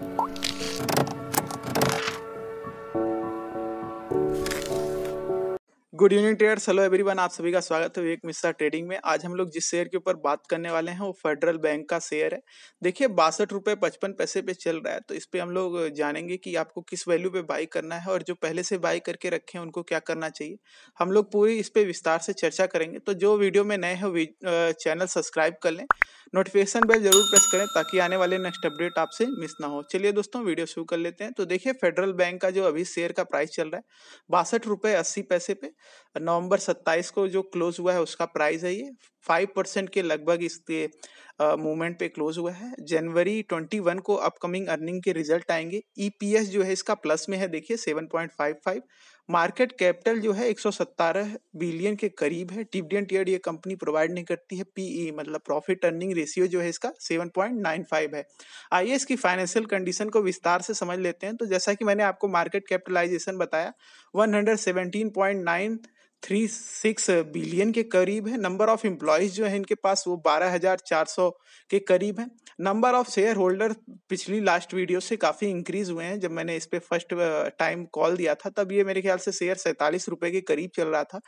you good evening traders hello everyone आप सभी का स्वागत है विवेक मिश्रा ट्रेडिंग में आज हम लोग जिस शेयर के ऊपर बात करने वाले हैं वो फेडरल बैंक का शेयर है देखिए बासठ रुपये पचपन पैसे पे चल रहा है तो इस पर हम लोग जानेंगे कि आपको किस वैल्यू पे बाई करना है और जो पहले से बाई करके रखे हैं उनको क्या करना चाहिए हम लोग पूरी इस पर विस्तार से चर्चा करेंगे तो जो वीडियो में नए हैं चैनल सब्सक्राइब कर लें नोटिफिकेशन बेल जरूर प्रेस करें ताकि आने वाले नेक्स्ट अपडेट आपसे मिस ना हो चलिए दोस्तों वीडियो शुरू कर लेते हैं तो देखिए फेडरल बैंक का जो अभी शेयर का प्राइस चल रहा है बासठ रुपये अस्सी पैसे पे नवंबर 27 को जो क्लोज हुआ है उसका प्राइस है ये फाइव परसेंट के लगभग इसके मूवमेंट पे क्लोज हुआ है जनवरी 21 को अपकमिंग अर्निंग के रिजल्ट आएंगे ईपीएस e जो है इसका प्लस में है देखिए 7.55 मार्केट कैपिटल जो है एक बिलियन के करीब है डिविडेंट ईयर ये कंपनी प्रोवाइड नहीं करती है पीई मतलब प्रॉफिट अर्निंग रेशियो जो है इसका 7.95 है आइए इसकी फाइनेंशियल कंडीशन को विस्तार से समझ लेते हैं तो जैसा कि मैंने आपको मार्केट कैपिटलाइजेशन बताया one nine three six billion के करीब है नंबर ऑफ एम्प्लॉयज जो है इनके पास वो बारह हजार चार सौ के करीब है नंबर ऑफ शेयर होल्डर पिछली लास्ट वीडियो से काफ़ी इंक्रीज हुए हैं जब मैंने इस पर फर्स्ट टाइम कॉल दिया था तब ये मेरे ख्याल से शेयर सैंतालीस रुपए के करीब चल रहा था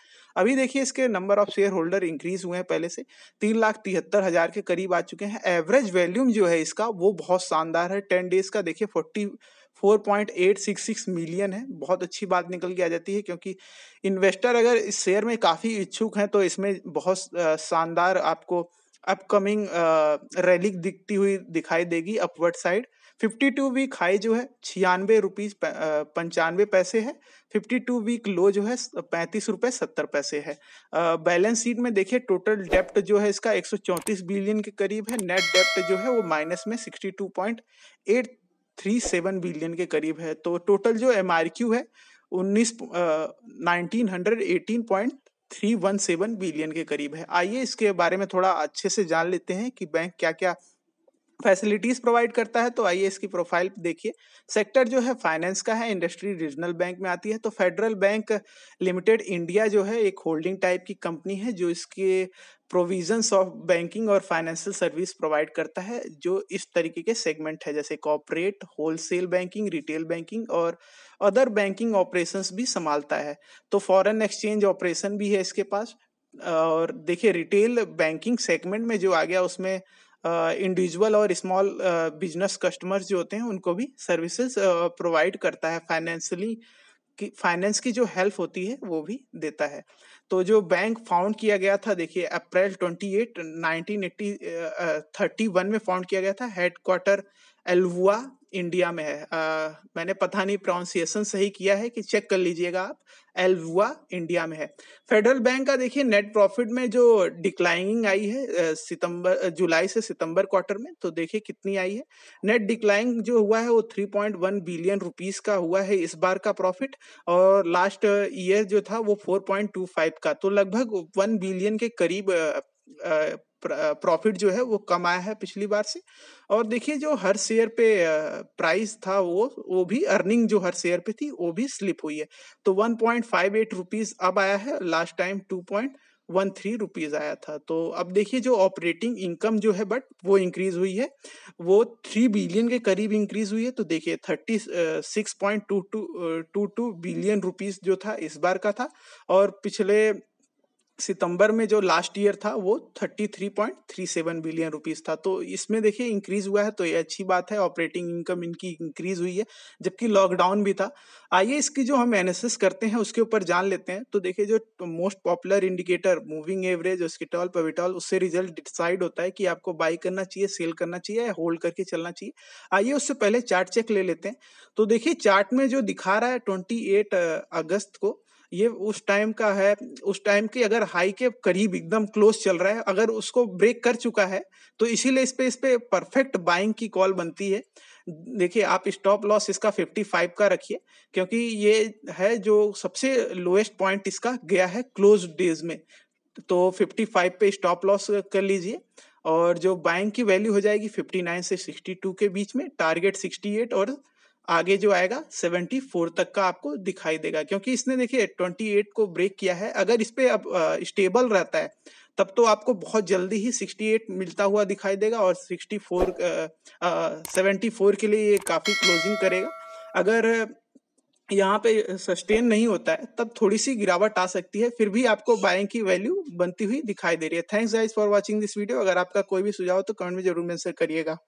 अभी देखिए इसके number of share holder increase हुए हैं पहले से तीन लाख तिहत्तर हज़ार के करीब आ चुके हैं एवरेज वैल्यूम जो है इसका वो बहुत शानदार है टेन डेज का देखिए फोर्टी 4.866 मिलियन है बहुत अच्छी बात निकल के आ जाती है क्योंकि इन्वेस्टर अगर इस शेयर में काफ़ी इच्छुक हैं तो इसमें बहुत शानदार आपको अपकमिंग रैली दिखती हुई दिखाई देगी अपवर्ड साइड 52 वीक हाई जो है छियानवे रुपीज पंचानवे पैसे है 52 वीक लो जो है पैंतीस रुपये सत्तर पैसे है बैलेंस शीट में देखिए टोटल डेप्ट जो है इसका एक बिलियन के करीब है नेट डेप्ट जो है वो माइनस में एट थ्री सेवन बिलियन के करीब है तो टोटल जो एम आर क्यू है उन्नीस nineteen hundred eighteen point three one seven billion के करीब है आइए इसके बारे में थोड़ा अच्छे से जान लेते हैं कि बैंक क्या क्या फैसिलिटीज प्रोवाइड करता है तो आइए इसकी प्रोफाइल देखिए सेक्टर जो है फाइनेंस का है इंडस्ट्री रीजनल बैंक में आती है तो फेडरल बैंक लिमिटेड इंडिया जो है एक होल्डिंग टाइप की कंपनी है जो इसके प्रोविजंस ऑफ बैंकिंग और फाइनेंशियल सर्विस प्रोवाइड करता है जो इस तरीके के सेगमेंट है जैसे corporate wholesale banking retail banking और अदर बैंकिंग ऑपरेशंस भी संभालता है तो फॉरेन एक्सचेंज ऑपरेशन भी है इसके पास और देखिए रिटेल बैंकिंग सेगमेंट में जो आ गया उसमें इंडिविजुअल और स्मॉल बिजनेस कस्टमर्स जो होते हैं उनको भी सर्विसेज प्रोवाइड करता है फाइनेंशियली की फाइनेंस की जो हेल्प होती है वो भी देता है तो जो बैंक फाउंड किया गया था देखिए अप्रैल 28 1980 uh, थर्टी 31 में फाउंड किया गया था हेडक्वार्टर एलवुआ इंडिया में है आ, मैंने पता नहीं प्रोनाउंसिएशन सही किया है कि चेक कर लीजिएगा आप एल्वुआ इंडिया में है फेडरल बैंक का देखिए नेट प्रॉफिट में जो डिक्लाइनिंग आई है सितंबर जुलाई से सितंबर क्वार्टर में तो देखिए कितनी आई है नेट डिक्लाइन जो हुआ है वो 3.1 बिलियन रुपीस का हुआ है इस बार का प्रॉफिट और लास्ट ईयर जो था वो 4.25 का तो लगभग 1 बिलियन के करीब प्रॉफिट जो है वो कम आया है पिछली बार से और देखिए जो हर शेयर पे प्राइस था वो वो भी अर्निंग जो हर शेयर पे थी वो भी स्लिप हुई है तो 1.58 रुपीज अब आया है last time point one three rupees आया था तो अब देखिए जो ऑपरेटिंग इनकम जो है बट वो इंक्रीज हुई है वो थ्री बिलियन के करीब इंक्रीज हुई है तो देखिए thirty six point two two two two billion rupees जो था इस बार का था और पिछले सितंबर में जो लास्ट ईयर था वो 33.37 बिलियन रुपीस था तो इसमें देखिए इंक्रीज हुआ है तो ये अच्छी बात है ऑपरेटिंग इनकम इनकी इंक्रीज हुई है जबकि लॉकडाउन भी था आइए इसकी जो हम एनालिसिस करते हैं उसके ऊपर जान लेते हैं तो देखिए जो most popular indicator moving average उसके टॉल पविटॉल उससे रिजल्ट डिसाइड होता है कि आपको बाई करना चाहिए सेल करना चाहिए या होल्ड करके चलना चाहिए आइए उससे पहले चार्ट चेक ले लेते हैं तो देखिए चार्ट में जो दिखा रहा है ट्वेंटी अगस्त को ये उस टाइम का है उस टाइम की अगर हाई के करीब एकदम क्लोज चल रहा है अगर उसको ब्रेक कर चुका है तो इसीलिए इस पे इस पे परफेक्ट बाइंग की कॉल बनती है देखिए आप स्टॉप लॉस इसका 55 का रखिए क्योंकि ये है जो सबसे लोएस्ट पॉइंट इसका गया है क्लोज डेज में तो 55 पे स्टॉप लॉस कर लीजिए और जो बाइंग की वैल्यू हो जाएगी 59 से 62 के बीच में टारगेट 68 और आगे जो आएगा 74 तक का आपको दिखाई देगा क्योंकि इसने देखिए 28 को ब्रेक किया है अगर इस पे अब स्टेबल रहता है तब तो आपको बहुत जल्दी ही 68 मिलता हुआ दिखाई देगा और 64 सेवेंटी फोर के लिए ये काफ़ी क्लोजिंग करेगा अगर यहाँ पे सस्टेन नहीं होता है तब थोड़ी सी गिरावट आ सकती है फिर भी आपको बाइंग की वैल्यू बनती हुई दिखाई दे रही है thanks guys for watching this video अगर आपका कोई भी सुझाव हो तो कमेंट में जरूर मैंसर करिएगा